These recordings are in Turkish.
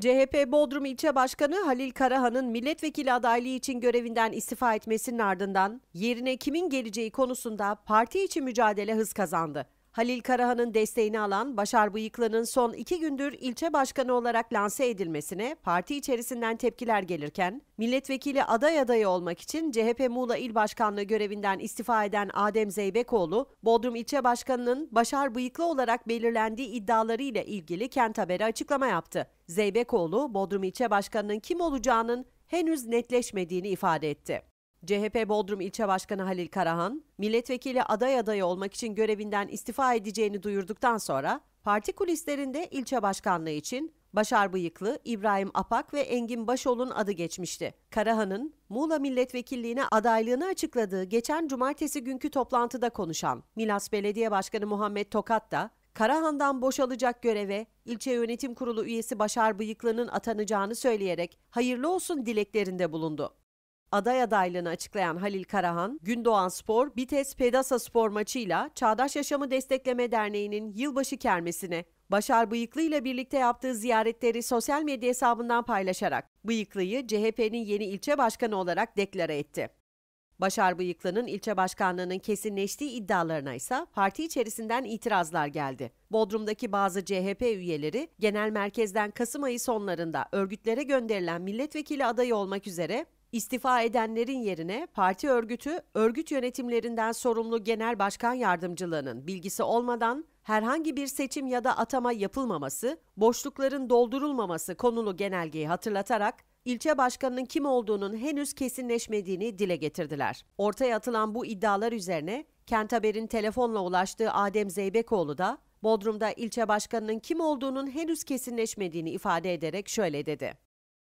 CHP Bodrum İlçe Başkanı Halil Karahan'ın milletvekili adaylığı için görevinden istifa etmesinin ardından yerine kimin geleceği konusunda parti için mücadele hız kazandı. Halil Karahan'ın desteğini alan Başar Bıyıklı'nın son iki gündür ilçe başkanı olarak lanse edilmesine parti içerisinden tepkiler gelirken, milletvekili aday adayı olmak için CHP Muğla İl Başkanlığı görevinden istifa eden Adem Zeybekoğlu, Bodrum ilçe başkanının Başar Bıyıklı olarak belirlendiği iddialarıyla ilgili kent haberi açıklama yaptı. Zeybekoğlu, Bodrum ilçe başkanının kim olacağının henüz netleşmediğini ifade etti. CHP Bodrum İlçe Başkanı Halil Karahan, milletvekili aday adayı olmak için görevinden istifa edeceğini duyurduktan sonra parti kulislerinde ilçe başkanlığı için Başar Bıyıklı, İbrahim Apak ve Engin Başol'un adı geçmişti. Karahan'ın Muğla milletvekilliğine adaylığını açıkladığı geçen cumartesi günkü toplantıda konuşan Milas Belediye Başkanı Muhammed Tokat da Karahan'dan boşalacak göreve ilçe yönetim kurulu üyesi Başar Bıyıklı'nın atanacağını söyleyerek hayırlı olsun dileklerinde bulundu aday adaylığını açıklayan Halil Karahan, Gündoğan Spor, Bites Pedasa Spor maçıyla Çağdaş Yaşamı Destekleme Derneği'nin yılbaşı kermesine Başar Bıyıklı ile birlikte yaptığı ziyaretleri sosyal medya hesabından paylaşarak Bıyıklı'yı CHP'nin yeni ilçe başkanı olarak deklare etti. Başar Bıyıklı'nın ilçe başkanlığının kesinleştiği iddialarına ise parti içerisinden itirazlar geldi. Bodrum'daki bazı CHP üyeleri genel merkezden Kasım ayı sonlarında örgütlere gönderilen milletvekili adayı olmak üzere İstifa edenlerin yerine parti örgütü örgüt yönetimlerinden sorumlu genel başkan yardımcılığının bilgisi olmadan herhangi bir seçim ya da atama yapılmaması, boşlukların doldurulmaması konulu genelgeyi hatırlatarak ilçe başkanının kim olduğunun henüz kesinleşmediğini dile getirdiler. Ortaya atılan bu iddialar üzerine Kent Haber'in telefonla ulaştığı Adem Zeybekoğlu da Bodrum'da ilçe başkanının kim olduğunun henüz kesinleşmediğini ifade ederek şöyle dedi.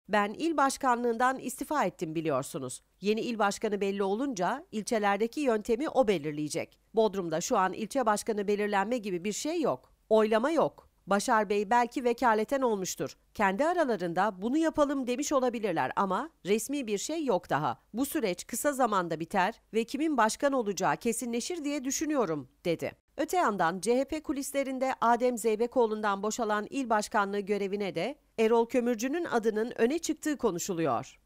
Ben il başkanlığından istifa ettim biliyorsunuz. Yeni il başkanı belli olunca ilçelerdeki yöntemi o belirleyecek. Bodrum'da şu an ilçe başkanı belirlenme gibi bir şey yok. Oylama yok. Başar Bey belki vekaleten olmuştur. Kendi aralarında bunu yapalım demiş olabilirler ama resmi bir şey yok daha. Bu süreç kısa zamanda biter ve kimin başkan olacağı kesinleşir diye düşünüyorum dedi. Öte yandan CHP kulislerinde Adem Zeybekoğlu'ndan boşalan il başkanlığı görevine de Erol Kömürcü'nün adının öne çıktığı konuşuluyor.